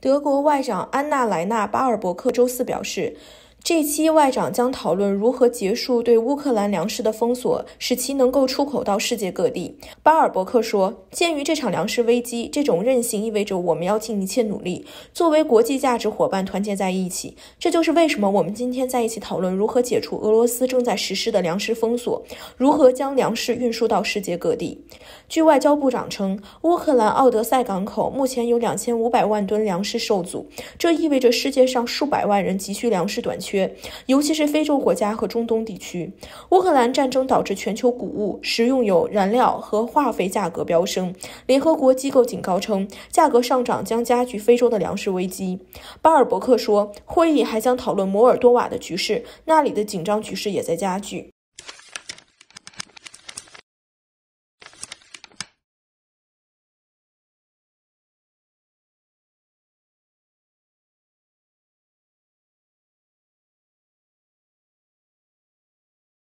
德国外长安娜莱纳巴尔伯克周四表示。这期外长将讨论如何结束对乌克兰粮食的封锁，使其能够出口到世界各地。巴尔伯克说：“鉴于这场粮食危机，这种韧性意味着我们要尽一切努力，作为国际价值伙伴团结在一起。这就是为什么我们今天在一起讨论如何解除俄罗斯正在实施的粮食封锁，如何将粮食运输到世界各地。”据外交部长称，乌克兰奥德赛港口目前有两千五百万吨粮食受阻，这意味着世界上数百万人急需粮食短缺。尤其是非洲国家和中东地区，乌克兰战争导致全球谷物、食用油、燃料和化肥价格飙升。联合国机构警告称，价格上涨将加剧非洲的粮食危机。巴尔伯克说，会议还将讨论摩尔多瓦的局势，那里的紧张局势也在加剧。